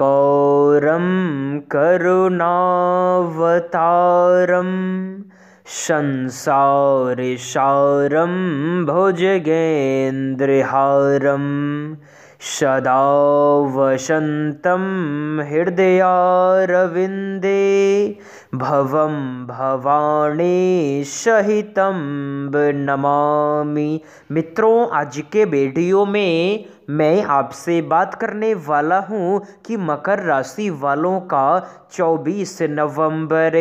गौरं करुणावतारं संसारिषारं भुजगेन्द्रहारम् सदा वसन्तं हृदयारविन्दे भवानी भवाणीसहितं नमामि मित्रों आज के वीडियो में मैं आपसे बात करने वाला हूँ कि मकर राशि वालों का 24 नवंबर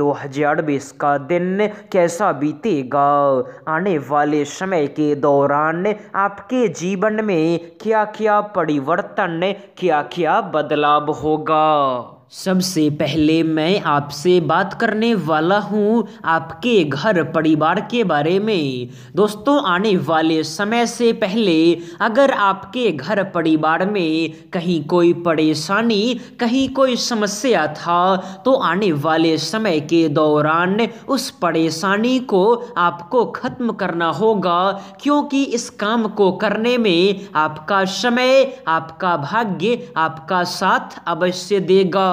2020 का दिन कैसा बीतेगा आने वाले समय के दौरान आपके जीवन में क्या क्या परिवर्तन क्या क्या बदलाव होगा सबसे पहले मैं आपसे बात करने वाला हूँ आपके घर परिवार के बारे में दोस्तों आने वाले समय से पहले अगर आपके घर परिवार में कहीं कोई परेशानी कहीं कोई समस्या था तो आने वाले समय के दौरान उस परेशानी को आपको ख़त्म करना होगा क्योंकि इस काम को करने में आपका समय आपका भाग्य आपका साथ अवश्य देगा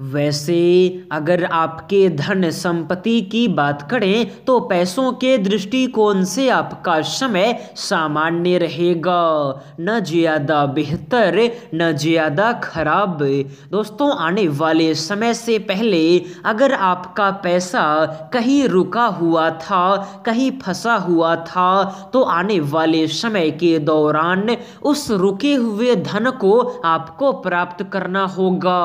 वैसे अगर आपके धन संपत्ति की बात करें तो पैसों के दृष्टिकोण से आपका समय सामान्य रहेगा न ज़्यादा बेहतर न ज़्यादा खराब दोस्तों आने वाले समय से पहले अगर आपका पैसा कहीं रुका हुआ था कहीं फंसा हुआ था तो आने वाले समय के दौरान उस रुके हुए धन को आपको प्राप्त करना होगा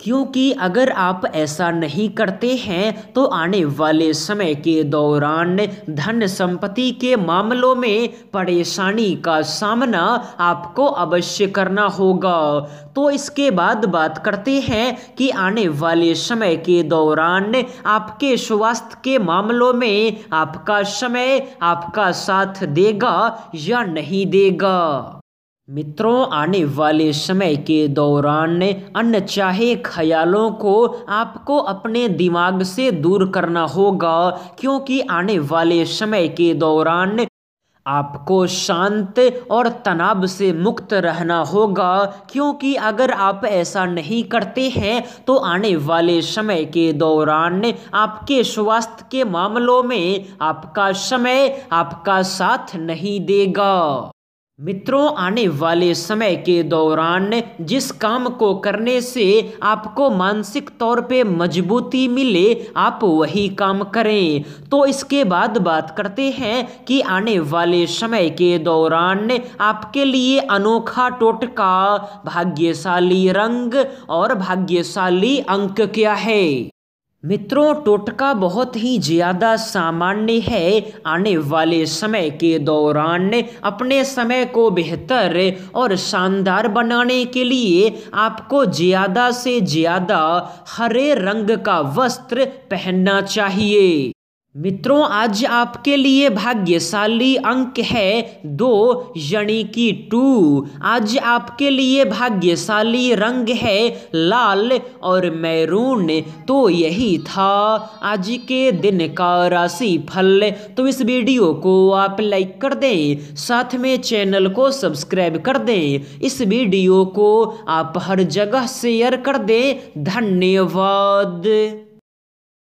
क्योंकि अगर आप ऐसा नहीं करते हैं तो आने वाले समय के दौरान धन संपत्ति के मामलों में परेशानी का सामना आपको अवश्य करना होगा तो इसके बाद बात करते हैं कि आने वाले समय के दौरान आपके स्वास्थ्य के मामलों में आपका समय आपका साथ देगा या नहीं देगा मित्रों आने वाले समय के दौरान अनचाहे ख्यालों को आपको अपने दिमाग से दूर करना होगा क्योंकि आने वाले समय के दौरान आपको शांत और तनाव से मुक्त रहना होगा क्योंकि अगर आप ऐसा नहीं करते हैं तो आने वाले समय के दौरान आपके स्वास्थ्य के मामलों में आपका समय आपका साथ नहीं देगा मित्रों आने वाले समय के दौरान जिस काम को करने से आपको मानसिक तौर पे मजबूती मिले आप वही काम करें तो इसके बाद बात करते हैं कि आने वाले समय के दौरान आपके लिए अनोखा टोटका भाग्यशाली रंग और भाग्यशाली अंक क्या है मित्रों टोटका बहुत ही ज़्यादा सामान्य है आने वाले समय के दौरान अपने समय को बेहतर और शानदार बनाने के लिए आपको ज़्यादा से ज़्यादा हरे रंग का वस्त्र पहनना चाहिए मित्रों आज आपके लिए भाग्यशाली अंक है दो यानी कि टू आज आपके लिए भाग्यशाली रंग है लाल और मैरून तो यही था आज के दिन का राशि फल तो इस वीडियो को आप लाइक कर दें साथ में चैनल को सब्सक्राइब कर दें इस वीडियो को आप हर जगह शेयर कर दें धन्यवाद